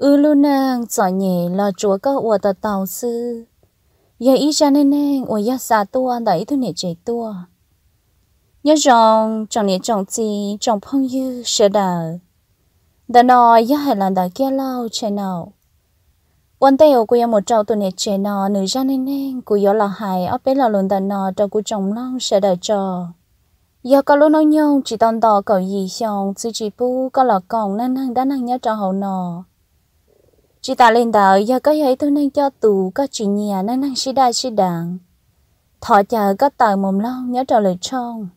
ư lu nàng giỏ nhẹ là chúa có ủa tờ tàu sư giờ ý cha nên nàng ủa ya xa tua đẩy thứ nể chế tua nhớ rằng chồng nể chồng gì chồng phong như sẽ đờ đã nói ya hay là đã kia lâu chè nào quan tây của ya một trâu tuần nể chế nọ nữ cha nên nàng của ya là hài ở bên là luôn đã nọ trâu của chồng long sẽ đờ trò giờ có lúc nói nhau chỉ tòn tò cậu gì xong chỉ chỉ bu có là còn nên nàng đã nàng nhớ cho hậu nọ chị ta lên đảo giờ có ấy tôi nên cho tù có chuyện nhà nên năng sĩ đa sĩ đảng thọ chờ có tờ mồm long nhớ trả lời trong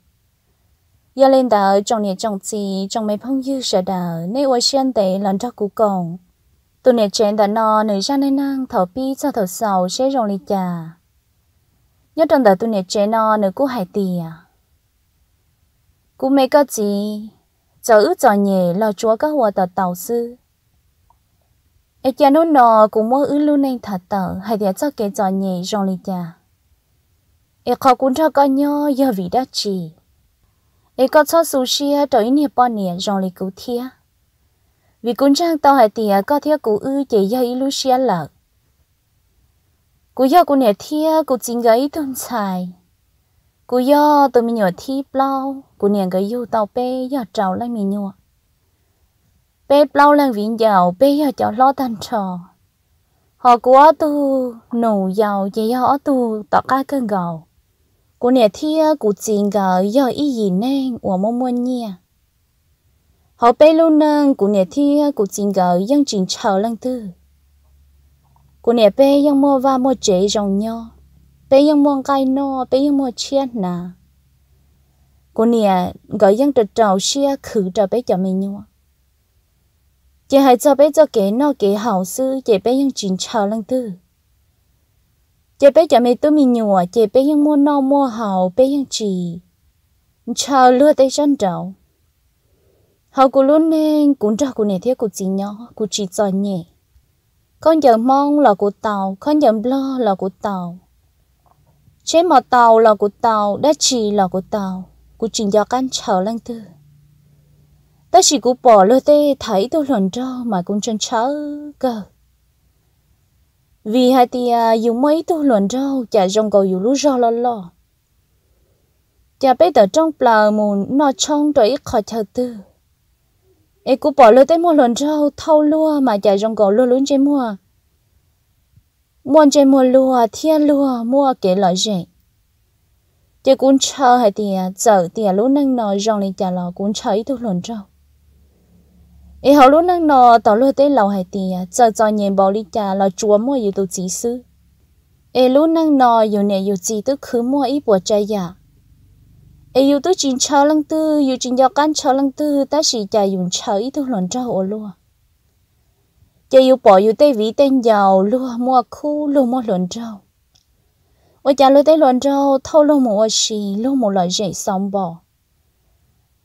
giờ lên đảo trong nhà trong chị trong mấy phong dư sẽ đảo nên ôi xiên tệ lần cho cụ còn tôi nè chén đã no nửa ra nên năng thọ pi cho thọ sầu sẽ rồng lì trà nhớ trong đời tôi nè chén no nửa cú hải tìa à. cú mấy có gì giờ ước giờ nhẹ lo chúa có hòa tờ tàu sư ai cha nó nọ cũng muốn ứ luôn nên thật tờ hay để cho cái trò nhẹ trong lì cha ai khó cũng cho con nhớ giờ vì đã chỉ ai có cho sushi đổi nè bao nè trong lì cứu thia vì cũng chẳng tao hay tìa có thia cụ ư chỉ giờ ứ lưu xia lợ cụ giờ cụ nè thia cụ chính gấy tuần xài cụ giờ tụi mình nhỏ thi bao cụ nè cái yêu tao bé giờ trào lại mình nhỏ bé lâu lần viện giàu bé giờ cháu lo tan trò họ của tu nổ giàu chỉ họ tu tỏ ca cơn gầu của nè thia của chuyện gờ giờ ý gì nè của mong muốn nha họ bé luôn nâng của nè thia của chuyện gờ dân chuyện chờ lần tư của nè bé dân mua và mua chế rồng nhau bé dân mua cây no bé dân mua chiên nà của nè gọi dân trật trầu xia khử trở bé cho mình nhau chỉ hãy cho bé cho kế nó kế hảo sư chị bé ยัง chín chào lăng tư chỉ bé cho mấy tôi mình nhùa chỉ bé no mua nó mua hậu bé hảo chỉ, chào lưa tay chân đầu hậu của luôn nên cũng cho của này theo của chị nhỏ của chị cho nhẹ con giờ mong là của tàu con giờ lo là của tàu chế mò tàu là của tàu đã chỉ là của tàu của chị do can chờ lăng tư ta chỉ cũng bỏ lỡ tê thấy tôi lần cho mà cũng chân chớ cơ vì hai thì dù mấy tôi lần cho chả rong cầu dù lú rò lò lò chả bây giờ trong bờ mù nó trong rồi khó chờ tư ấy cũng bỏ lỡ tê mua lần cho thâu lúa mà chả rong cầu lúa lún trên mua muốn trên mua lúa thiên lúa mua kể lời rẻ chả cũng chờ hai thì giờ thì lú năng nó rong lên chả lò cũng chờ ít tôi lần cho ý hậu lúc nâng nọ tỏ lúa tới lâu hai tì à, chờ cho nhìn bảo lý trà là chúa mua yếu tụ chỉ sư ý lúc nâng nọ yếu nè yếu chỉ tức khứ mua ý bùa chạy giả ý yếu tức chín chờ lăng tư yếu chín giao can chờ lăng tư ta sĩ trà dùng chờ ý thức luận cho hộ lúa chỉ yêu bỏ yếu tê vĩ tên giàu lúa mua khu lúa mua luận trâu ôi chả lúa tới luận trâu thâu lúa mua xì lúa mua loại dễ xong bỏ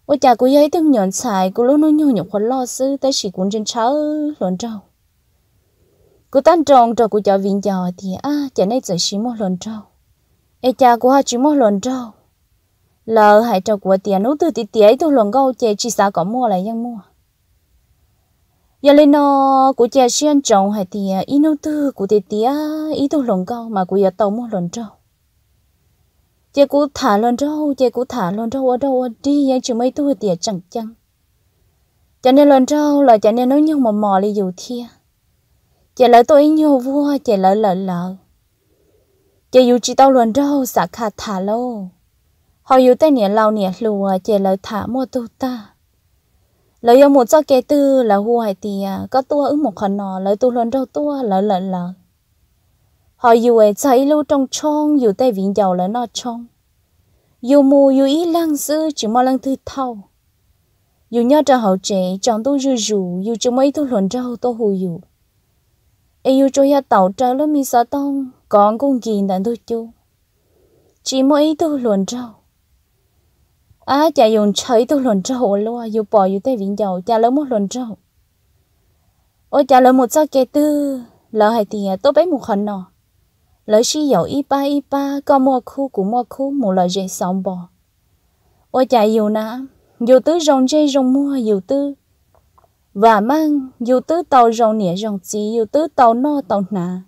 我家姑爷等 nhận sai cô lúc nó nhau nhập khoản lo sư tới chỉ cũng trên cháu lần trâu cô tan tròn cho cô cháu vinh giàu thì à chả nay giờ chỉ một lần trâu ê cha cô hai chỉ một lần trâu lỡ hại cho của tiền nấu từ tí tí ấy tôi lần câu chè chỉ sao có mua lại ยัง mua giờ lên nó cô chè xuyên trồng hay thì ý nấu từ của tí tí ý tôi lần câu mà cô giờ tàu mua lần trâu chị cú thả luôn rau chị cú thả luôn rau ở đâu đi nhưng chỉ mấy tuổi tiệt chẳng chăng cho nên lần rau là cho nên nói nhau mà mò đi dù thia chị lại tôi nhiều vua chị lại lỡ lỡ chị dù chỉ tao lần rau xả khả thả lâu họ dù tay nhẹ lau nhẹ lùa chị lại thả mua tu ta lỡ yêu một cho kẻ tư là hua hay có tua ứng một khẩn nọ lỡ tu lần rau tua lỡ lỡ lỡ họ dù ấy chạy lưu trong chong dù tay vĩnh giàu là nó chong dù mù dù ý lăng sư chỉ mò lăng thư thâu dù nhớ cho hậu trẻ chọn tôi dù dù dù cho mấy tôi luận trâu tôi hù dù ai dù cho ya tàu trở lớp mi sợ tông còn cũng gì đàn tôi chú chỉ mỗi tôi luận trâu à chả dùng chơi tôi luận trâu luôn dù bỏ dù tay vĩnh giàu chả lớn một luận trâu ôi chả lớn một sao kê tư lỡ hay thì à, tôi bé một khẩn nọ lỡ xí dầu y ba y ba có mua khu của mua khu một lời dễ sống bỏ, ôi chạy dù nã dù tứ rồng dây rồng mua dù tư và mang dù tứ tàu rồng nĩa rồng chỉ dù tứ tàu no tàu nà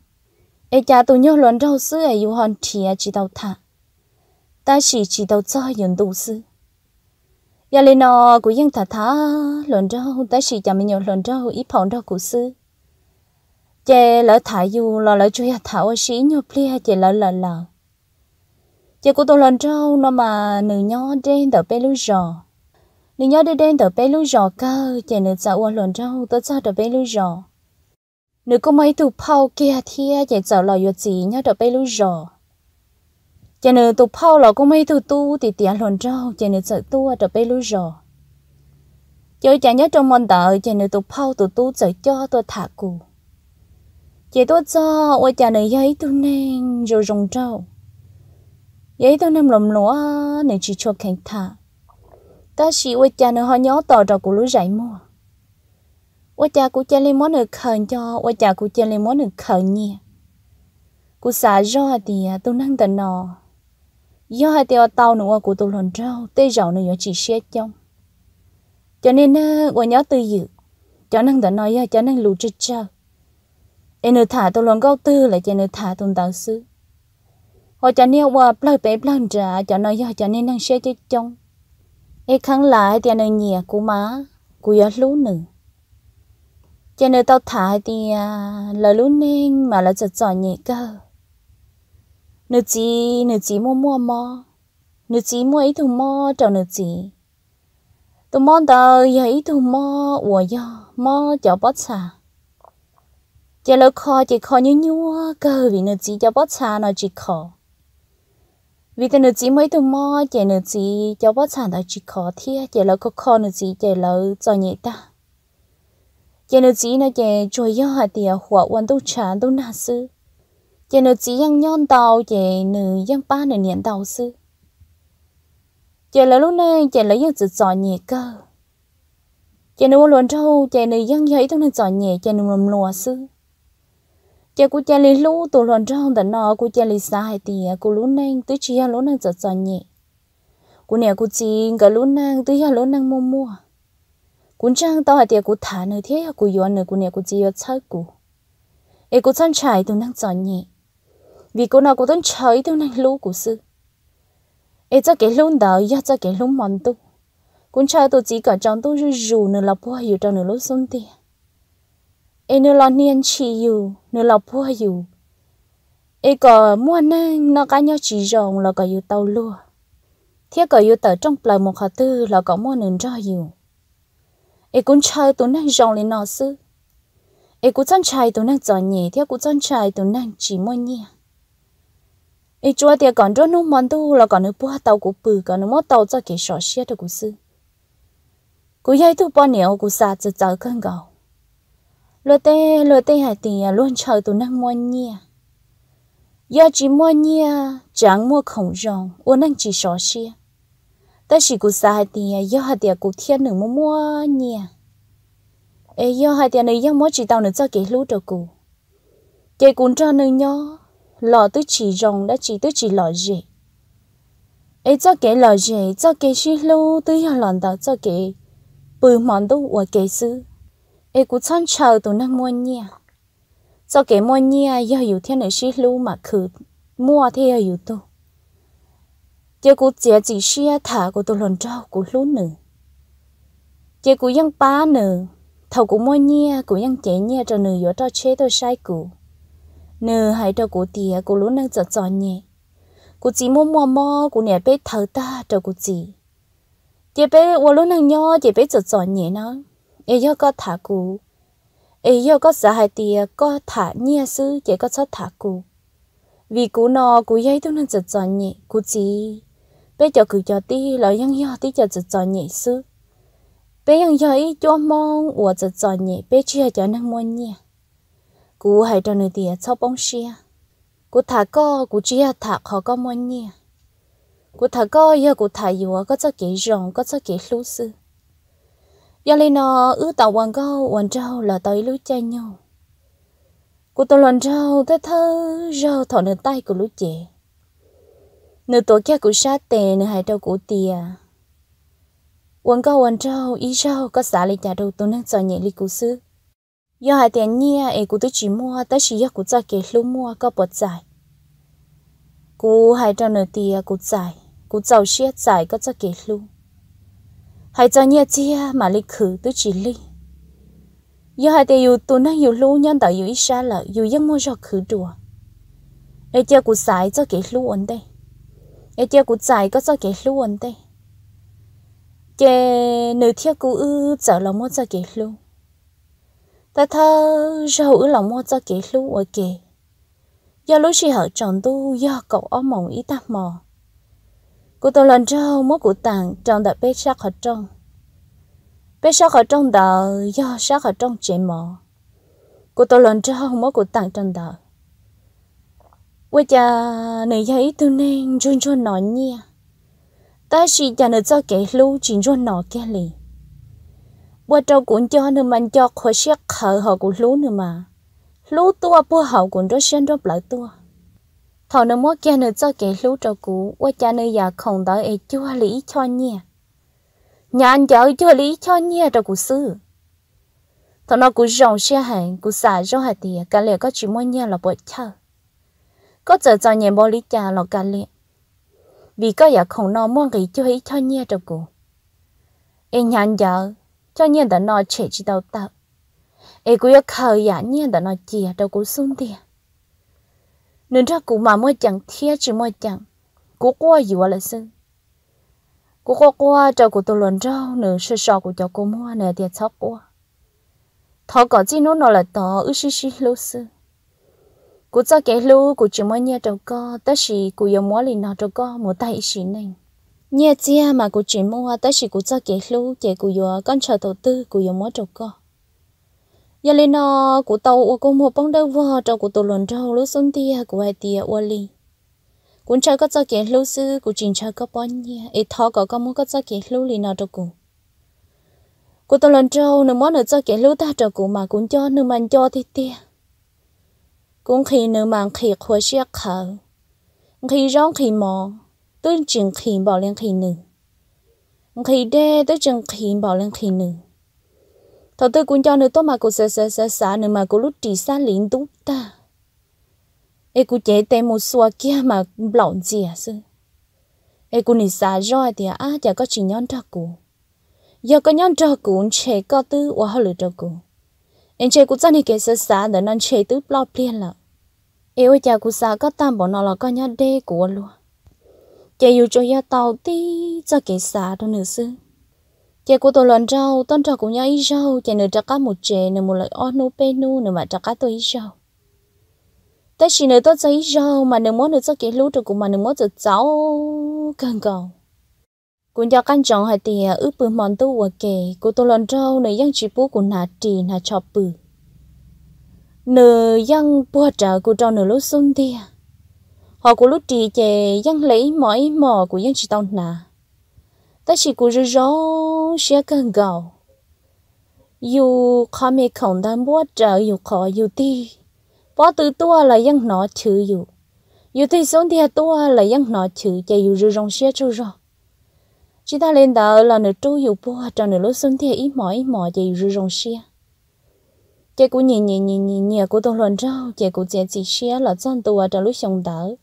ê cha tụi nhau luận rau sư ấy dù hòn thìa chỉ tàu thả ta chỉ chỉ tàu cho dùng đủ sư giờ lên nó của dân thả thả luận rau ta chỉ chả mình nhiều luận rau ít phòng rau của sư chị lỡ thả dù là lỡ chơi thảo sĩ nhọ plia chị lỡ lỡ lỡ chị của tôi lần trâu nó mà nữ nhó đen tờ bé lưu rò nữ nhó đen đen tờ bé lưu rò cơ chị nữ sợ uo lần trâu tôi sợ tờ bé lưu rò nữ có mấy tụ phao kia thia chị sợ lỡ yuột gì nhó tờ bé lưu rò chị nữ tụ phao lỡ có mấy tụ tu thì tiền lần trâu chị nữ sợ tu tờ bé lưu rò chơi chả nhớ trong mòn tờ chị nữ tụ phao tụ tu sợ cho tôi thả cụ chị tôi cho ôi cha này giấy tôi nên rồi rồng trâu giấy tôi nên lồng lúa nên chỉ cho cảnh thả ta chỉ ôi cha nó họ nhớ tỏ trò của lũ dạy mua ôi cha của cha lên món được khẩn cho ôi cha của cha lên món được khẩn nhỉ của xả do thì à, tôi năng tận nọ do hai tiêu tao nữa à, của tôi lồng trâu tê rào nữa chỉ xe trong cho nên à, ôi nhớ tư dự cho năng tận nói cho nên lụt chơi chơi em thả tôi lòng gấu tư là cho nữ thả tôi đạo sư họ cho nên qua play bé plan trả cho nó giờ cho nên đang xe cho chồng em kháng lại thì anh nhẹ của má của giờ lú nữ cho nên tao thả thì là lú nên mà là giật giỏi nhẹ cơ nữ chỉ nữ chỉ mua mua mò nữ chỉ mua ít thùng mò cho nữ chỉ tụi mò tao giờ ít thùng mò ủa giờ mò cho bớt xả giờ dạ, lỡ khó chỉ khó như nhua cơ vì nó chỉ cho bớt xa nó chỉ khó vì thế nó chỉ mới tụi mơ chỉ nó chỉ cho bớt xa nó chỉ khó thiệt giờ lỡ khó khó nó chỉ giờ lỡ cho nhẹ ta giờ nó chỉ nó giờ chơi yo hạt tiệt hoa vẫn tu chán tu na sư giờ nó chỉ yang nhon tàu giờ nữ yang ba nữ niệm tàu sư giờ lỡ lúc này giờ lỡ yang chỉ cho nhẹ cơ giờ nó luôn trâu giờ nữ yang vậy tu nó cho nhẹ giờ nữ làm lúa sư chị cũng chơi lì lú tụ lần trong tận nó cũng chơi lì sai thì cô lú nang tới chia lú nang giật giật nhẹ cô nè cô chỉ cả lú nang tới lú nang mua mua cũng chẳng tao thì cô thả nơi thế cô yến nơi cũng nè cô chỉ ở chơi cô, ai cũng chân chạy tôi nang giật nhẹ vì cô nào cũng tân chạy tôi nang lú cũng sư ai cho cái lú đầu ya cho cái lú mòn tụ cũng chơi tôi chỉ cả trong tôi rủ nơi là bao nhiêu trong nơi lú xong tiền เอเนลอนียนชีอยู่เนลอพัวอยู่ เอก็มัวนั่งนอกาญจีจองเราก็อยู่เตาลัวเที่ยก็อยู่เต๋อจ้องเปล่าหมกขอตื้อเราก็มัวหนึ่งจ่ออยู่ เอกุนชายตัวนั่งจองเลยนอซื้อเอกุจันชายตัวนั่งจอนี่เที่ยกุจันชายตัวนั่งจีมัวเนี่ยเอจัวเดียก่อนจ้อนุ่มมันตู้เราก็นึกพัวเตากูปือก่อนนึกมัวเตาจะเกี่ยสอเชียตัวกูซื้อกูยายตู้ปอเหนียวกูสาจะเจอเครื่องเก่า lô tê lô tê hải thì à, luôn chờ tụi năng mua nhia do chỉ mua nhia chẳng mua khổng rồng uốn năng chỉ xóa xia ta chỉ cụ xa hải thì à, do hải thì à, cụ thiên nửa mua mua nhia ê do hải thì nửa do mua chỉ tao nửa cho kỹ lú đồ cụ chị cũng cho nửa nhó lò tứ chỉ rồng đã chỉ tứ chỉ lò gì ê cho kỹ lò gì cho kỹ xí lú tứ do lòn tao cho kỹ bự mòn tu của kỹ sư ai cũng chăn chờ tụi nó mua nhia cho cái mua nhia giờ hiểu thiên này xí lưu mà khử mua thì giờ hiểu tu giờ cũng chỉ chỉ xia thả của tụi lần trao của lú nữ giờ cũng ยัง ba nữ thầu cũng mua nhia cũng ยัง chế nhia cho nữ yếu cho chế tôi sai cụ nữ hãy cho cụ tía cụ lú nâng cho cho nhẹ cụ chỉ mua mua mò cụ nè bé thở ta cho cụ chỉ chỉ bé uo lú nâng nhó chỉ bé cho cho nhẹ nó ấy yêu có thả cú ấy yêu có sợ hai tia có thả nia sư chỉ có cho thả cú vì cú nó cú dây tôi nên giật giò nhẹ cú chỉ bây giờ cứ cho tí là yang yêu tí cho giật giò nhẹ sư Bây giờ yêu ý cho mong của giật giò nhẹ bây giờ cho năng mua nhẹ cú hai cho người tiệt, cho bông xia cú thả co cú chia thả khó có mua nhẹ cú thả co giờ cú thả yêu có cho kỹ rộng có cho kỹ lưu sư giờ lên nó ứ tàu quần câu quần trâu là tới lũ chơi nhau của tôi lần trâu thế thơ rau thọ nửa tay của lũ trẻ nửa tổ kia của sát tề nửa hai đầu của tìa quần câu quần trâu ý rau có xả lấy trả đầu tôi năng sợ nhẹ lý của sư do hai tiền nhia ấy của tôi chỉ mua tới chỉ của tôi kể lũ mua có bột giải cô hai trâu nửa tìa của giải của giàu xiết giải có tôi kể lũ hay cho nhẹ chi mà lịch khử tôi chỉ li giờ hai tay yêu tôi nói yêu lú nhân tạo yêu ít xa là yêu giấc mơ cho khử đùa ai chơi cụ xài cho kỹ lưu ổn đây ai chơi cụ xài có cho kỹ lưu ổn đây chơi nữ thiết cụ ư chờ lòng mơ cho kỹ lưu. ta thơ rau ư lòng mơ cho kỹ lưu ở kì giờ lúc chị hở chọn tu do cậu ôm mộng ít tạp mò cụ tôi lần trâu mốt cụ tàng trong đợt bếp sắc ở trong bếp sắc ở trong đợt do sắc ở trong chế mỏ cụ tôi lần trâu mốt cụ tàng trong đợt quê cha này giấy tôi nên chuyên chôn nó nha ta chỉ cha nữa cho cái lưu chuyên chôn nó cái gì bữa trâu cũng cho nữa mình cho khỏi xét khờ họ cũng lú nữa mà lú tua bữa hậu cũng đó xem đó lại tua thọ nó mua kia nữa cho kẻ lú cho cũ qua cha nơi già không đợi ấy chưa lý cho nhẹ nhà anh chở chưa lý cho nhẹ cho cũ sư thọ nó cụ rồng xe hàng cụ xả rau hạt tiền cả lẽ có chỉ mua nhẹ là bớt chờ có giờ cho nhẹ bỏ lý cha là cả lẽ vì có già không nó mua cái chưa lý cho nhẹ cho cũ, em nhà anh chở cho nhẹ đã nó chạy chỉ đầu tạo em cũng yêu khờ giả nhẹ đã nó chìa cho cũ xuống tiền nên ra cụ mà mới chẳng thiệt chứ mới chẳng cụ qua gì vậy là xin cụ qua qua cho cô tôi luận rau nữa sơ sọ của cho cô mua nè tiền sắp qua thọ có chi nó nó là tỏ ư xí xí lô sư cô cho cái lô cô chỉ mới nhớ cho co tất sĩ cô yêu mua liền nó cho co một tay xí này nhớ chi mà cô chỉ mua tất sĩ cô cho cái lô chỉ cô yêu con chờ đầu tư cô yêu mua cho co giờ lên nó ờ, của tàu của cô mua bông đâu vò trâu của tàu luồn trâu lúc xuống tia à, của hai tia à, ua li cuốn chơi có cho kiến lưu sư của trình chơi có bón nhia à, ít thọ có con muốn có cho kiến lưu li nào trâu cụ của tàu luồn trâu nửa món nửa cho kiến lưu ta trâu cụ mà cũng cho nửa mình cho thì tia cũng khi nửa mà khi khoe xe khờ khi rong khi mò tôi chừng khi bỏ lên khi nữa khi đe tôi chừng khi bỏ lên khi nữa thọ tư cũng cho nữa tốt mà cô sợ sợ sợ sợ nữa mà cô lúc chỉ xa liền đúng ta ê cô chạy tê một xua kia mà lỏng gì à sư ê cô nị xa rồi thì à, à chả có chỉ nhon trọ cô giờ có nhon trọ cô chạy có tư và họ lựa trọ cô em chế cô chân thì cái sợ sợ để nó chạy tư lo plien là ê ôi chả cô sợ có tam bọn nó là có nhon đê của luôn chạy yêu cho ya tàu tí cho cái sợ thôi nữa sư chị của tôi lần rau tân trò cũng nhau ít rau chị nửa trà cá một chè nửa một loại o nô pe nu nửa mà trà cá tôi ít rau ta chỉ nửa tôi giấy rau mà nửa món nửa cho cái lú trò của mà nửa món cho cháu cần cầu cũng cho căn trọng hai tìa à, ướp bự mòn tu của kề của tôi lần rau nửa dân chỉ bú của nà trì nà cho bự nửa dân bùa trả của trò nửa lú xuân tìa à. họ của lú trì chè dân lấy mỏi mò của dân chỉ tao nà ta chỉ cố rơ rong xe cần gạo dù khó mẹ khổng đang bó trở dù khó dù ti bó từ tua là dân nó chữ dù dù ti sống thì tua là dân nó chữ chạy dù rơ rong xe trâu chỉ ta lên đờ là nửa trâu dù bó trở nửa lúc sống thì ít mỏi mỏi chạy dù rơ rong xe chạy cũng nhẹ nhẹ nhẹ nhẹ nhẹ của tôi lần rau chạy chạy chỉ xe là chân tua trở lúc sống đỡ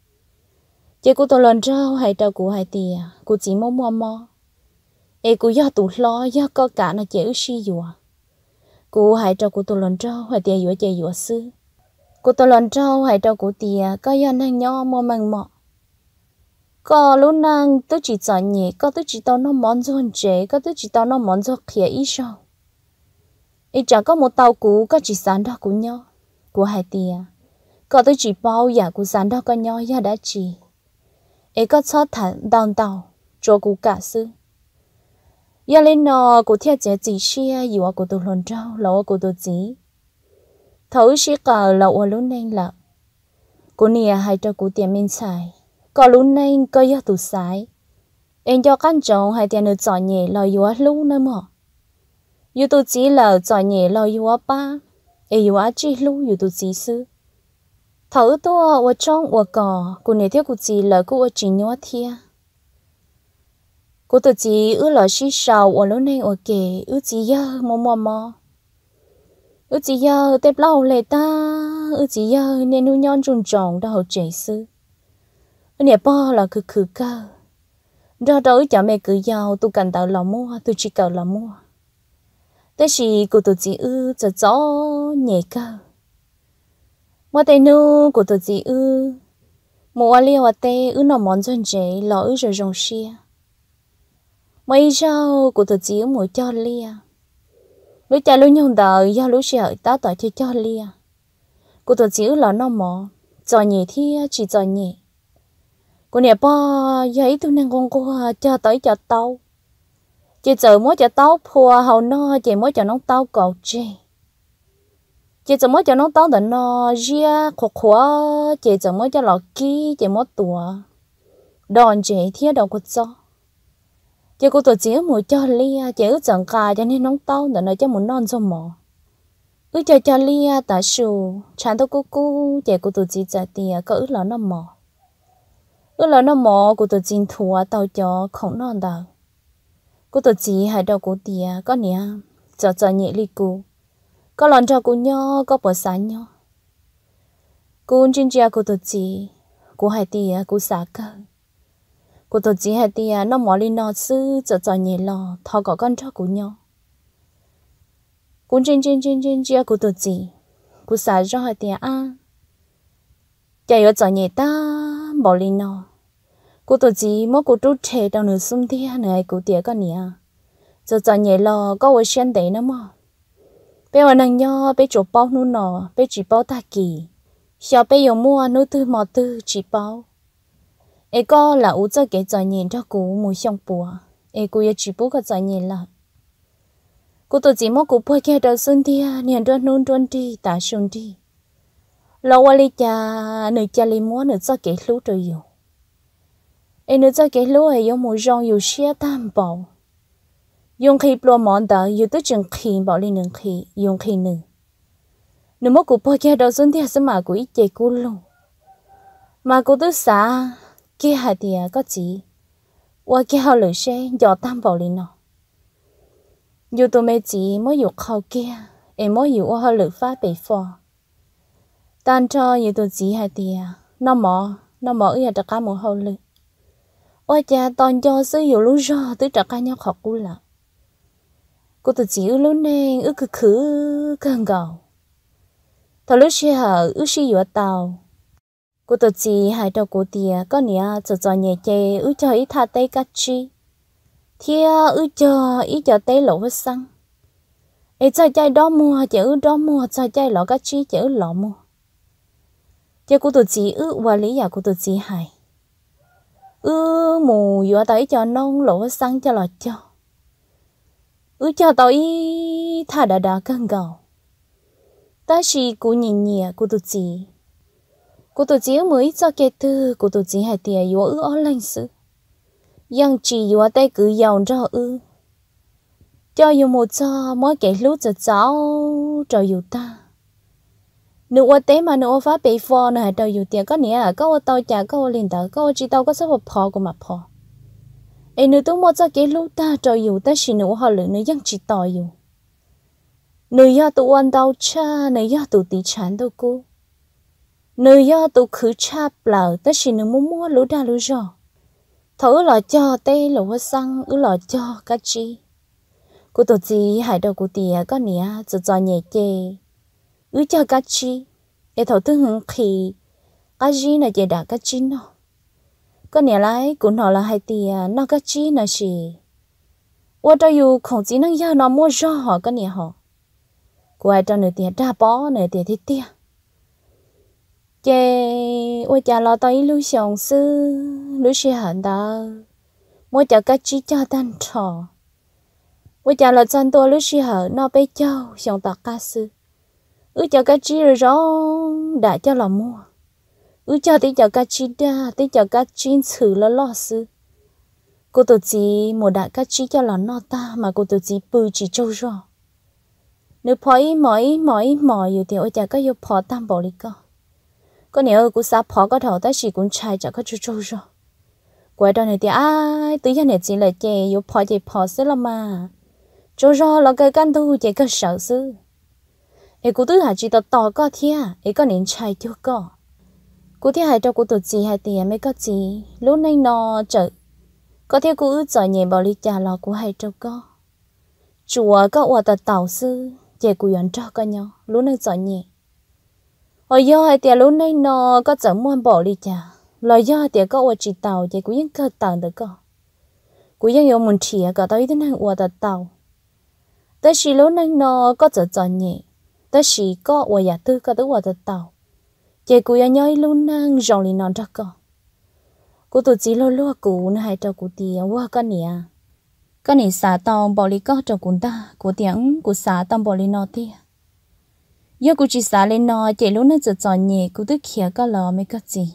chạy cũng tôi lần rau hay trở cũng hay tiền cũng chỉ mong mong mong e cú do tụ lo do có cả nó chế suy dùa cô hãy cho cô tụ lần trâu hoài tiền dùa chế dùa sư cô tụ lần trâu hãy cho cô tiền có do năng nhỏ mò măng mọ có lúc năng tôi chỉ cho nhẹ có tôi chỉ tao nó món dồn chế có tôi chỉ tao nó món cho khía ý sao ít chẳng có một tàu cú có chỉ sáng đó cú nhau cô hãy tiền có tôi chỉ bao giờ cô sáng đó có nhau ya đã chỉ ấy có cho thẳng đòn tàu cho cô cả sư giờ lên nó cô thiệt chế chỉ xia dù ở cụ tụ lồn trâu là cô cụ chỉ thấu xí cả là ở lúc nên là cô nia hai cho cô tiền mình xài có lúc nên có giờ tụ xài em cho căn trọng hai tiền được chọn nhẹ là dù ở lúc nữa mà dù tụ chỉ là chọn nhẹ là dù ở ba em dù ở chỉ lúc dù tụ chỉ sư thấu tôi ở trong ở cỏ cụ nè theo cụ chỉ là cụ ở chỉ nhớ thiệt cô tự chỉ ư là xí sầu ở lúc này ở kề ư chỉ giờ mò mò mò ư chỉ giờ tép lâu lệ ta ư chỉ giờ nên nuôi nhon trùng trọng đó hậu trẻ sư ư nè bao là cứ cứ cơ đó đó ư chả mẹ cứ giàu tu cần tao là mua tôi chỉ cầu là mua thế thì cô tự chỉ ư cho gió nhẹ cơ mà thế nu cô tự chỉ ư mua liều à tê ư nó món chân chế lỡ ư rồi rong xia mấy rau của tôi chiếu mùa cho lia lúc cha lúc nhung đờ do lúc sợ ta tỏ cho cho lia của tôi chiếu là nó mỏ cho nhỉ thì chỉ cho nhỉ của nhà ba giấy tôi nên con cô cho tới cho tao chỉ chờ mỗi cho tao phua à, hầu no chỉ mỗi cho nó tao cầu chị chỉ chờ mỗi cho nó tao để no ria khó khó chỉ chờ mỗi cho lọ kia chỉ mỗi tua đòn chỉ thiết đầu của cháu chỉ cô tổ chức muốn cho lia chỉ ước chẳng cả cho nên nóng tao nữa nói cho muốn non cho mỏ ước cho cho lia ta sù chán tao cô cô chỉ cô tổ chức trả tiền có ước là nó mỏ ước là nó mỏ cô tổ chỉ thua tao cho không non đâu cô tổ chức hay đâu cô tiền có nè cho cho nhẹ li cô có lần cho cô nho có bỏ sáng nho cô chinh chia cô tổ chức cô hay tiền cô xả cơ cô tôi chỉ hay thì nó mỏ lên nó sư cho cho nhẹ lo thọ có con cho cô nhau cô trên trên trên trên chia cô tôi chỉ cô xả cho hay thì à chạy ở cho nhẹ ta bỏ lên nó cô tôi chỉ mỗi cô trú trẻ đâu nửa xung thì nữa ai cô tiếc con nhỉ cho cho nhẹ lo có với xuyên đấy nó mà bây giờ nàng nhau bây chỗ bao nu nọ bây chỉ bao ta kỳ 小贝有木啊？侬都毛都几包？ai có là u cho cái trải nghiệm cho cô mùi xong bùa ai cô yêu chỉ bố cái trải nghiệm là cô tôi chỉ muốn cô bơi cái đầu xuân đi à niệm đơn nôn đơn đi ta xuân đi lâu quá đi cha nửa cha li mua nửa cho cái lú rồi, yêu ai nửa cho cái lú ai yêu mùi rong yêu xia tam bảo dùng khi bùa mòn đó yêu tới chừng khi bảo lên nương khi dùng khi nương nếu à, mà cô bơi cái đầu xuân thì sẽ mà cô ít chơi cô luôn mà cô tới xa kia hai tìa có kia kia, sử bảo mới mới em cho hai nó nó ôi toàn nhau chỉ 我叫好老师要担保你呢。有多妹子没有考级，也没有我和老发被发。但这有多子还的，那么那么也得干么好了。我家当家是有路上都得干要考过了。cô tự chỉ lúc này ước cứ khứ càng cần thằng Thật lúc xưa ước xí vừa tàu cô tự chỉ hai đầu cô tìa có nia cho cho nhẹ chê ư cho ý tha tê cá chi thia ư cho ý cho tay lỗ hết xăng ấy cho chơi đó mua chả ư đó mua cho chơi lỗ cắt chi chả ư lỗ mua chả cô tự chỉ ư và lý nhà cô tự chỉ hai ư mù vừa tới cho nông lỗ hết xăng cho lọ cho ư cho tao ý tha đã đã căng gầu ta chỉ cố nhìn nhẹ cô tự chỉ cô tổ chí mới cho kể từ cô tổ chí hãy tiền yếu ư ó lên sự yang chỉ yếu tay cứ giàu ra ư cho yếu một cho mỗi cái lúc cho cháu cho yếu ta nếu ô tế mà nếu phá bị phò nó hãy đầu yếu tiền có nghĩa là có tàu chả có liền tao có chỉ tàu có sắp phò của mà phò ấy nếu tôi mua cho cái lúc ta cho yếu ta chỉ nếu họ lựa nếu yang chỉ tao yếu nếu ya tụi anh tàu cha nếu ya tụi tí chán tàu cô nơi do tụ khử cha bờ ta chỉ nữ mua mua lúa đa lúa rò thấu lọ cho tê lũ hoa xăng ứ lọ cho cá chi cô tổ chí hải đầu của tía à, có nĩa cho cho nhẹ chê ứ cho cá chi để thấu tư hứng khí cá chi là chè đã cá chi nó có nĩa lại cũng nó là hai tía à, nó cá chi nó chỉ 我这有空只能要那么热好个年好，过来这那点大包那点的点。chế ôi chả lo tới lưu sống sư lưu sĩ hận đó mỗi chả cái chỉ cho tan trò ôi chả lo chân tôi lưu sĩ hận nó bé châu sống tạc ca sư ư chả cái chỉ rồi rõ đã cho là mua ư cho tí chả cái chỉ đa tí chả cái chỉ xử lo lo sư cô tổ chỉ một đại cái chỉ cho là nó ta mà cô tổ chỉ bự chỉ châu rõ nếu phơi mỏi mỏi mỏi rồi thì ôi chả có yêu phò tam bảo lý con có nhiều cũng sao phó có thầu tới chỉ cũng chạy chắc có chú chú rồi quay đầu này thì ai tự nhiên này chỉ là chè yêu phó chè phó xí là mà chú rồi là cái căn thu chè cái sợ xứ ai cũng tự hạ chỉ tao tỏ có thia ai có nên chạy chưa có cũng thì hai cho cũng tự chỉ hai tiền mấy có gì lúc này nó chở có thể cũng ước chở nhẹ bảo lý trả lò cũng hai cho có chùa có ủa tao tàu sư chè cũng yến cho cái nhau lúc này chở nhẹ ở do thì lúc này nó có chẳng muốn bỏ đi chả lời do thì có ở chỉ tàu thì cũng yên cơ tàu được cơ cũng yên yêu muốn chỉ có tới đến hàng ở tàu tới khi lúc này nó có chẳng chọn nhẹ tới khi có ở nhà tư có tới ở tàu thì cũng yên nhớ lúc năng rồi liền nó chắc cơ cú tụt chỉ lo lo cú nó hay cho cú tiền qua con nè con nè xả tàu bỏ đi có cho cú ta cú tiếng cú xả tàu bỏ đi nó tiền giờ cô chỉ xả lên nó chạy lúc nó giờ chọn nhẹ cô tức khía có lo, mấy cái gì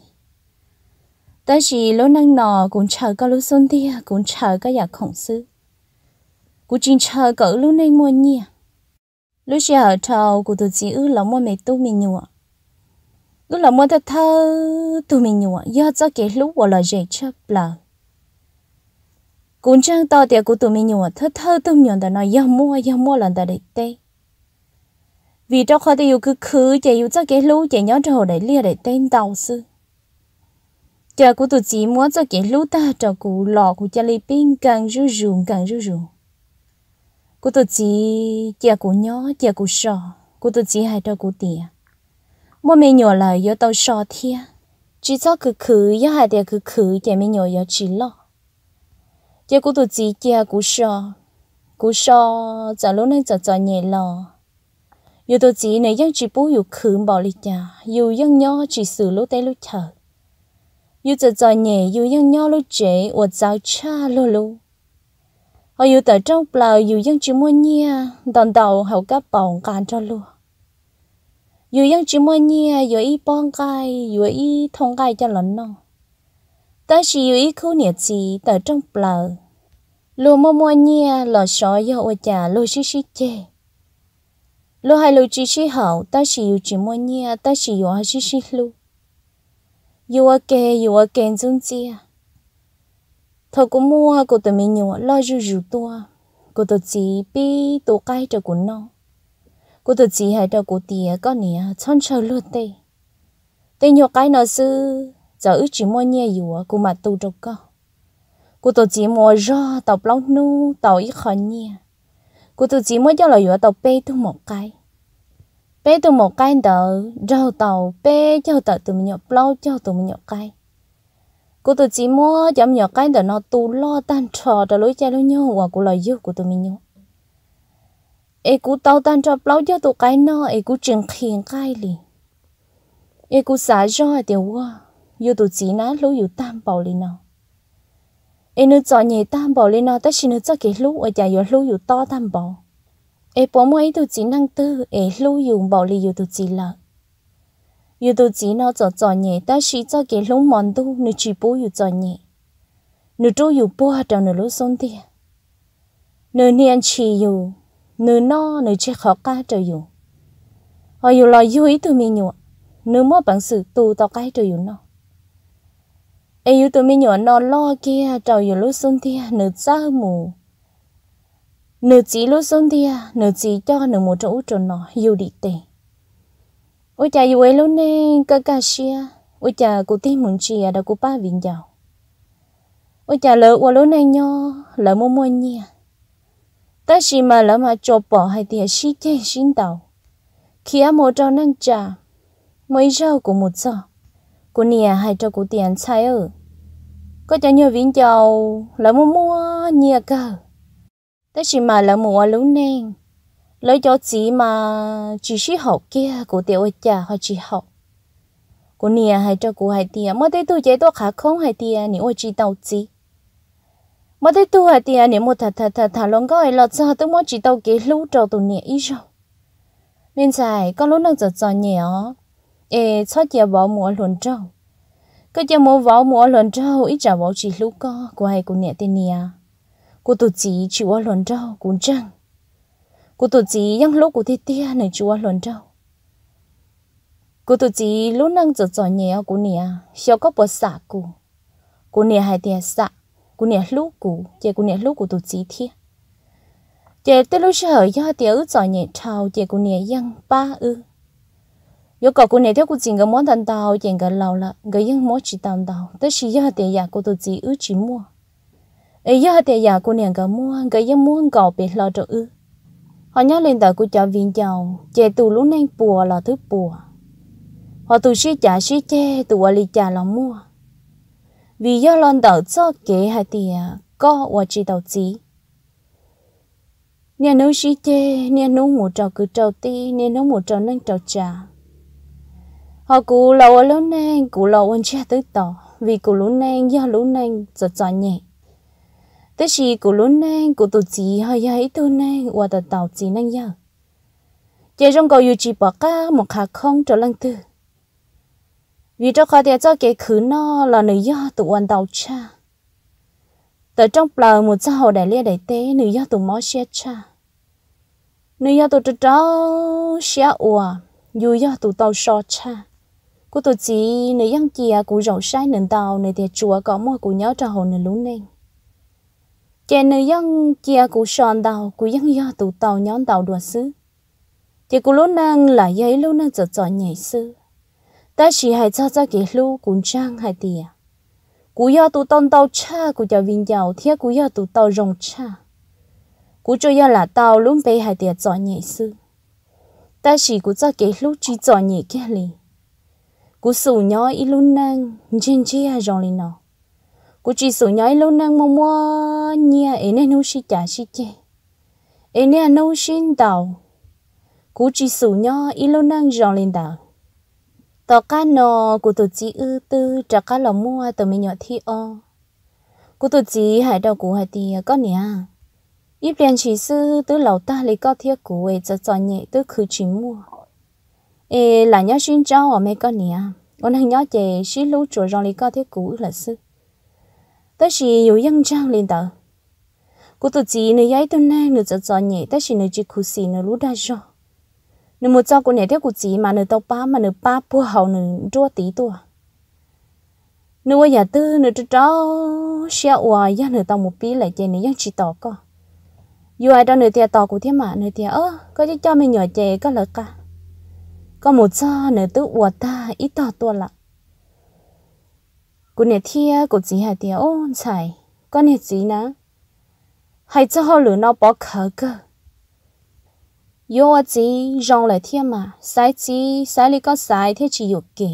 ta chỉ lúc năng nọ cũng chờ có lúc xuân đi cũng chờ có giờ khổng sư cô chỉ chờ cả lúc này mua nhỉ lúc giờ ở trầu cô tự chỉ ư lắm mà mẹ tu mình nhụa ư lắm mà thật thơ tu mình nhụa giờ cho cái lúc gọi là dễ chấp là cũng chẳng to thì cô tu mình nhụa thơ thơ tu mình nhụa đó nó giờ mua giờ mua lần đó để tê vì trong khoa tiêu cứ khứ chạy yêu cho cái lũ chỉ nhớ trầu để lia để tên tàu sư chờ của tụi chị muốn cho cái lũ ta cho cụ lọ của cha lì pin càng rú rùn càng rú rùn của tụi chị chờ của nhớ chờ của sợ, của tụi chị hay cho của tìa mua mẹ nhỏ là do tàu sò thia chỉ cho cứ khứ do hai tiệc cứ khứ chạy mẹ nhỏ do chỉ lo chờ của tụi chị chờ của sợ, của sò giờ lúc này giờ giờ nhẹ lo yêu tôi chỉ này dân chỉ bố yêu khử bỏ lì chả yêu dân nhỏ chỉ xử lỗ tay lỗ chờ yêu giờ giờ nhẹ yêu dân nhỏ lỗ trẻ ở giáo cha lỗ lỗ họ yêu tờ trong bờ yêu dân chỉ mua nhẹ đòn đầu hậu cá bỏng cạn cho luôn yêu dân chỉ mua nhẹ yêu y bong gai yêu y thông gai cho lần nọ ta chỉ yêu y khu nhiệt chỉ tờ trong bờ lùa mua mua nhẹ lò sói yêu ở chả lô xí xí chê lo hai lo chi chi hậu ta chỉ yêu chỉ mua nhia ta chỉ yêu a chi chi lu yêu a kề yêu ở kề dung chia thầu cũng mua cô tự mình nhổ lo rủ rủ tua cô tự chỉ bi tổ cay cho cô nó cô tự chỉ hay cho cô tía con nè chọn chờ luôn tê tê nhổ cái nó sư giờ ước chỉ mua nhia a cô mà tu đâu cơ cô tự chỉ mua ra tàu plong nu tàu ít khó nhia cô tụi chỉ mới cho là vừa tàu bê tu một cái bê tu một cái đỡ rau tàu bê cho tàu tụi mình nhập lâu cho tụi mình nhập cái cô tụi chị mua mình nhập cái đỡ nó tu lo tan trò cho lối chơi lối nhau và cô lời yêu của tôi mình nhau ê cô tàu tan trò lâu cho tôi cái nó ê cô chừng khiên cái đi ê cô xả roi thì qua yêu tôi chỉ nói lối yêu tam bảo liền nào em nó cho nhiều tam bảo lên nó tất xin cho cái lũ ở nhà có lũ dù to tam bảo em bỏ mỗi tụ chỉ năng tư em lũ dù bảo lì dù tụ chỉ là dù tụ chỉ nó cho cho nhẹ tất xin cho cái lũ mòn tu nó chỉ bố dù cho nhẹ nó trú dù bố hạt trong nó lũ xuống đi nó niên chỉ dù nó no nó chỉ khó cá trời dù họ dù lo yêu ý tụi mình nhụ nó mất bằng sự tu tao cái trời dù nó ai yêu tụi mình nhỏ nó lo kia trầu yêu lúc xuân thì nữ sao mù nữ chỉ lúc xuân thì nữ chỉ cho nữ một chỗ chỗ nó yêu đi tề ôi cha yêu ấy luôn nè cả cả xia ôi cha cô tin muốn chia à, đã cô ba vinh giàu ôi cha lỡ qua lúc này nho lỡ mua mua nhia tất chỉ mà lỡ mà cho bỏ hay thì xí chê xin tàu khi á mua cho năng trà mấy rau của một giờ cô nia hay cho cô tiền sai ư có cho nhiều vĩnh châu là mua mua nhiều cơ tất chỉ mà là mua lú neng lấy cho chỉ mà chỉ sĩ học kia cô tiểu ơi cha họ chỉ học cô nia hay cho cô hay tiền mà thấy tôi chế tôi khá không hay tiền nếu chỉ đầu chỉ mà thấy tôi hay tiền nếu mua thật thật thật thật luôn có là sao tôi muốn chỉ đầu kế lú cho tôi nia ít rồi nên dài con lú năng giật giòn nhẹ ê cho chị bỏ mua luôn trâu cái chị mua vào mua luôn trâu ít trả vào chỉ lúc co của hai cô nhẹ tên nia, cô tổ chị chịu ở luôn trâu cũng chăng cô tổ chị yang lúc của thế tia à, này chịu ở luôn trâu cô tụt chị lúc năng giờ chở nhẹ của nia, sao có bỏ xả cô cô nia hai tia xả cô nia lúc cô chị cô nia lúc của tổ chị thiệt chị tới lúc sợ do tiểu ứ giỏi nhẹ thao chị cũng nhẹ yăng ba ư yêu cầu cầu theo giờ giờ chỉ chỉ là mua, mua, lo họ nhớ lên tờ của cháu viên chồng chè tù lú nên bùa là thứ bùa họ tù xí chả xí chè tù ở lì chả là mua vì do lên đầu cho kế hai tìa có và chỉ đầu chỉ, nhà nấu xí chè nhà nấu một trò cứ trâu ti nhà nấu một trò nâng trâu trà họ cụ lâu ở lúc nang cụ lâu anh chưa tới tỏ vì cụ lúc nang do lúc nang giật giật nhẹ tới chỉ cụ lúc nang cụ tụ chỉ hay hay tụ nang qua tờ tàu chỉ năng giờ chỉ trong cầu yêu chỉ bỏ cả một khả không cho lần thứ vì cho khó tiền cho cái khứ nó là nữ do tụ anh tàu cha tới trong bờ một xã hội đại lia đại tế nữ do tụ mó xe cha nữ do tụ cháu xe ủa dù do tụ tàu so cha cô tổ chí nơi dân kia cụ rộng sai nền tàu nơi thì chùa có mua cụ nhớ trò hồn nền lũ nên chè nơi dân kia cụ sòn tàu cụ dân do tụ tàu nhón tàu đùa xứ thì cụ lúc năng là giấy lúc năng chợt chọn nhảy xứ ta chỉ hay cho cho kỹ lưu cũng trang hay tìa cụ do tụ tông tàu cha cụ cho viên giàu thiết cụ do tụ tàu rồng cha cụ cho do là tàu lúc bé hay tìa chọn nhảy xứ ta chỉ cụ cho kỹ lưu chỉ chọn nhảy kia liền cú sủ nhói ít lúc năng trên chia à rồi lên nó cú chỉ sủ nhói lúc năng mua mua nhia ấy nên nấu xí chả xí chê ấy nên à nấu xin tàu cú chỉ sủ nhói ít lúc năng rồi lên tàu tao cá nó cú tổ chỉ ư tư trả cá lòng mua tờ mình nhỏ thi o cú tổ chỉ hải đầu cú hải tì có nè ít à. tiền chỉ sư tứ lâu ta lấy có thiết cú ấy cho cho nhẹ tứ khử chỉ mua ê là nhớ xin cho ở mấy à? con nhà, ông đang nhớ chị xí lú chùa rong lấy có thế cũ là sư tới xí yếu dân trao lên tờ cô tự chỉ nơi giấy tôi nay nơi cho cho nhẹ tới xí nơi chỉ khu xí nơi lú đa cho nơi một cho cô nè theo cô chỉ mà nơi tao ba mà nơi ba bùa hậu nơi rua tí tua nơi qua nhà tư nơi cho cho xe ủa gia nơi tao một bí lại chị nơi dân chỉ tỏ co dù ai đó nơi tiệt tỏ cụ thế mà nơi tiệt ơ có chứ cho mình nhỏ chị có lợi cả có một cha nữa tự của ta ít to tua lạ cô này thia cô chỉ hai tia ôn chạy con này chỉ nè hay cho họ lửa nó bỏ khờ cơ yo chỉ rong lại thia mà sai chỉ sai li có sai thế chỉ dục kì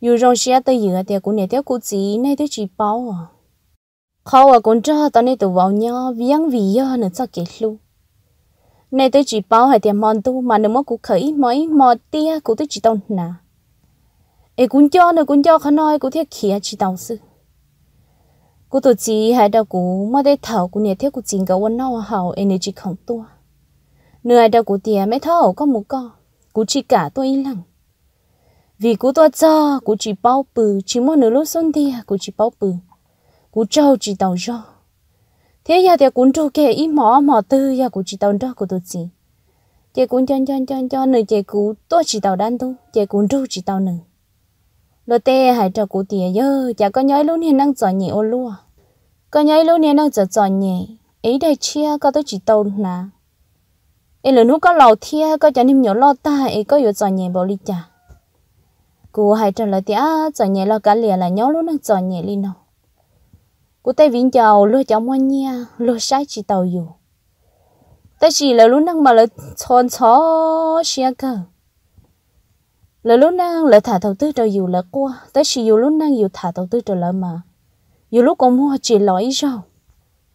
dù rong xia tới giữa tia cô này tia cô chỉ nay tới chỉ bảo à khó à con cho tao này tự vào nhau viếng vì yo nữa cho kết luôn nay tôi chỉ bảo hai thằng mòn tu mà nếu mà cụ khởi mấy mò tia cụ tôi chỉ tông nà ai cũng cho nữa cũng cho khó nói cụ thiết kia chỉ tông sư cụ tôi chỉ hai đầu cụ mà để thảo cụ nhiệt thiết cụ chính cái quân nào hảo ấy nên chỉ không tua nửa hai đầu cụ tiền mấy thảo có một con cụ chỉ cả tôi yên lặng vì cụ tôi cho cụ chỉ bảo bự chỉ mỗi nửa lúc xuân thì cụ chỉ bảo bự cụ cho chỉ tàu cho thế giờ thì cũng trâu kê ít mỏ mỏ tư giờ cũng chỉ tàu đó của tôi chỉ chị cũng chân chân chân chân nữa chị cũng tôi chỉ tàu đan tu chị cũng trâu chỉ tàu nữa lô tê hai trâu của tiền giờ chả có nhớ lúc nên đang chọn nhẹ ô lúa có nhớ lúc nên đang chọn chọn nhẹ ý đây chia có tôi chỉ tàu nè, ý lần lúc có lầu thia có chả niệm nhớ lo ta ý có yếu chọn nhẹ bỏ ly chả cô hải trâu là tia chọn nhẹ lo cả liền là nhớ lúc đang chọn nhẹ ly nào cô tay vĩnh chầu lúa cháu mua nha lúa sai chỉ tàu dù tay chỉ là lúc năng mà là chọn chó xia cơ là lúc năng là thả đầu tư cho dù là qua tay chỉ dù lúc năng dù thả đầu tư cho là mà dù lúc còn mua chỉ lỗi sao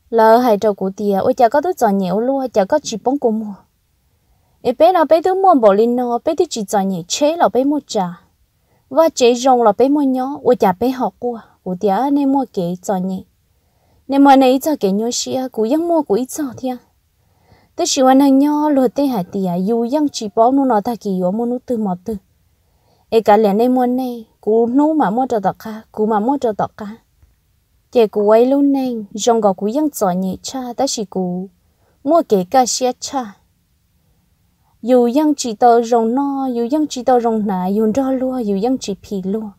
là hai trâu của tia ôi cha có thứ giò nhẽo luôn cha có chỉ bóng của mua ê bé nào bé thứ mua bỏ linh nó bé thứ chỉ giò nhẽo chế là bé mua trà và chế rong là bé mua nhỏ ôi cha bé học qua của tia em mua kế giò nhẽo nên mà này cho cái nhau xia cú yếm mua cú ít cho thia thế chỉ quan anh nhau lo thế hại tiệt dù yếm chỉ bảo nô nó ta kỳ yếu mua nô từ một từ ấy cả liền này mua này cú nô mà mua cho tao cả cú mà mua cho tao cả cái cú ấy luôn nên trong cái cú yếm cho nhẹ cha thế chỉ cú mua cái cái xia cha dù dân chỉ tờ rồng no dù dân chỉ tờ rồng nà dù đo lua dù dân chỉ pì lua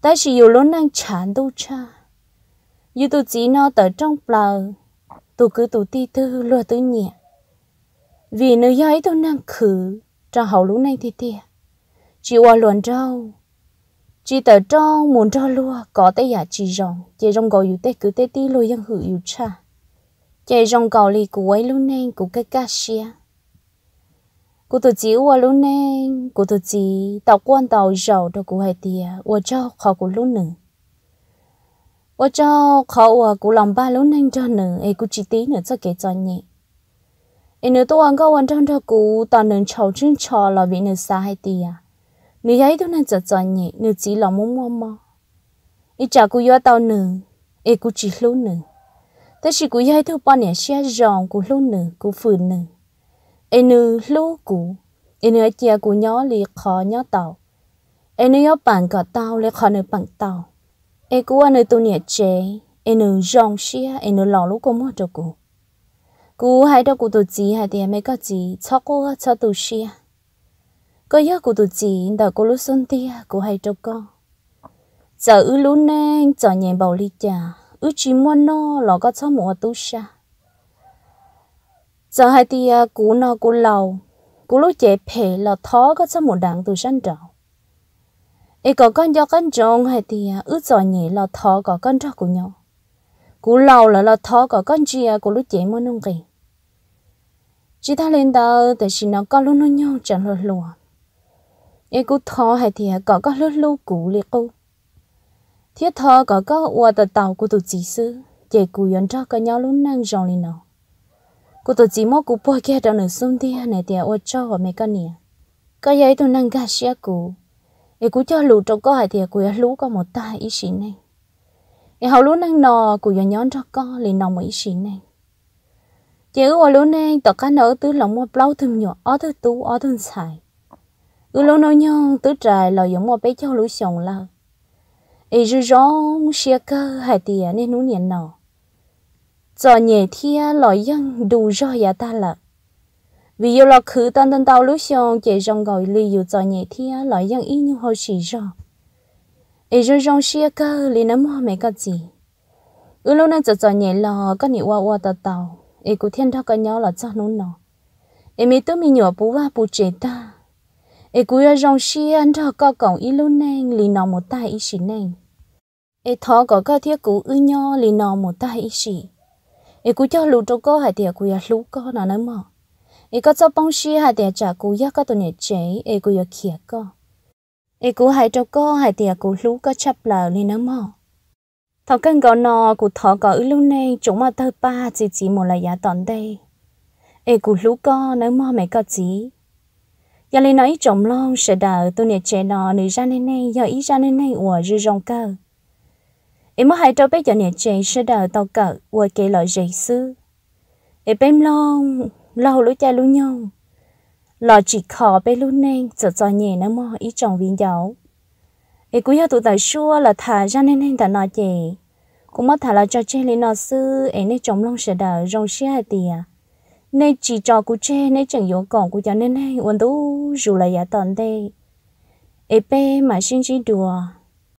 ta chỉ dù luôn năng chán đâu cha như tôi chỉ nó tới trong bờ tôi cứ tụ ti tư lo tôi nhẹ vì nữ giấy tôi năng khử cho hậu lũ này thì tiệt chỉ qua luận trâu chỉ tờ trâu muốn cho lùa có tới giả chỉ rồng chỉ rồng gọi yếu tế cứ tế ti lùi dân hữu yếu cha chỉ rồng cầu lì của ấy lũ này của cái cá xia của tôi chỉ qua lũ này của tôi chỉ tạo quan tạo giàu đâu của hai tiệt qua trâu khó của lũ nữa 我 cho khẩu à cụ lòng ba lúc nãy cho nè ai cụ chỉ tí nữa cho kể cho nhỉ ai nữa tôi ăn có ăn trong cho cụ tao nè chầu chân chò là vì nè xa hay tí à nè ấy cho nhỉ nè chỉ lòng muốn mua mà ai chả yêu tao nè ai cụ chỉ lúc nè thế chỉ cụ ấy tôi bao nè xe giòn cụ lúc nè cụ phun nè ai nữa lúc cụ nữa chia cụ nhỏ lì khó nhỏ tàu ai nữa yêu cả tao lì khó nữa bạn tàu e cú anh tôi nhẹ chế anh rong xia anh lò lúc cũng mua cho cô. cú hai đâu cú tôi chỉ hai thì mấy cái gì cho cô cho tôi xia có nhớ cú tôi chỉ đợi cô lúc xuân tia cú hai cho con giờ ư lú nên giờ nhẹ bảo li trà ư chỉ mua nó lò có cho mua tu xia giờ hai thì cú nó cú lầu cú lúc chế phê là thó có cho một đặng tôi sanh trọng ấy có con cho con trông hay thì à, ước giỏi nhỉ là thọ có con cho của nhau cú lâu là là thọ có con chia à? của lúc chế mới nông kỳ chỉ ta lên đó tại vì nó có luôn nó nhau chẳng lừa lừa ấy cú thọ hay thì à, có con lướt lú cú liệt cú thiết thọ có con ua tờ tàu của tụi chỉ sư chế cú yon cho con nhau luôn năng rong lên nó cú tụi chỉ mò cú bôi kia đó nửa xuống tia này thì ua cho vào mấy con nè có giấy tụi năng gà xia cú ấy cũng cho lũ trong có hai thì cũng lũ có một ta ý xịn này ấy hậu lũ năng nò cũng giờ nhón cho con lì nò một ý xịn này chỉ ở lũ này tọt cá nở tứ lòng một lâu thầm nhỏ ở thứ tú ở thứ xài ở lũ nói nhon tứ trời là giống một bé cho lũ sòng là ấy rư rong xia cơ hai thì nên nú niệm nò, cho nhẹ thia lòi dân đủ cho ya ta là vì yêu là khứ tân tân tàu lúc xong chỉ rong gọi li yêu cho nhẹ thia lại dân ý như hồi chỉ rõ ý rong rong xia cơ li nắm hoa mẹ cái gì ừ lâu nay cho cho nhẹ là có nhị qua qua tàu tàu ý cụ thiên thao cái nhau là cho nó nó ý mi tôi mi nhỏ bú va bú chế ta ý cụ yêu rong xia anh thao có cổng ý lâu nay li nó một tay ít xí nãy ý thọ có cái thiết cụ ư nhau li nó một tay ít xí ý cụ cho lũ trâu có hay thiệt cụ yêu lũ có nó nắm mỏ bông hai hai 一个做帮西还得照顾一个多年姐，一个要 care 个，一个还照顾还得顾路个 chấp 了你那么。thọ cân gò nọ cụ thọ gò ư lưu này chúng mà thơ ba chỉ chỉ một là giá tòn đây ê cụ lú co nếu mò mẹ có chỉ giờ lấy nói chồng long sẽ đỡ tôi nè trẻ nò nữ ra nên nay giờ ý ra nên nay ủa rư rong cơ ê mò hai trâu bé giờ nè trẻ sẽ đỡ tàu cỡ ủa kê lời dạy sư ê bém long lâu lũ cha lũ nhau lò chỉ khó bé lũ nên sợ sợ nhẹ nó mò ý chồng viên dấu ấy cũng yêu tụ tại xua là thả ra nên nên thả nó chị cũng mất thả là cho chê lên nó sư ấy nên chồng long sẽ đỡ rong xe hai tìa nên chỉ cho cú chê nên chẳng yếu còn của cho nên nên uốn tú dù là giả tòn đây ấy bé mà xin chỉ đùa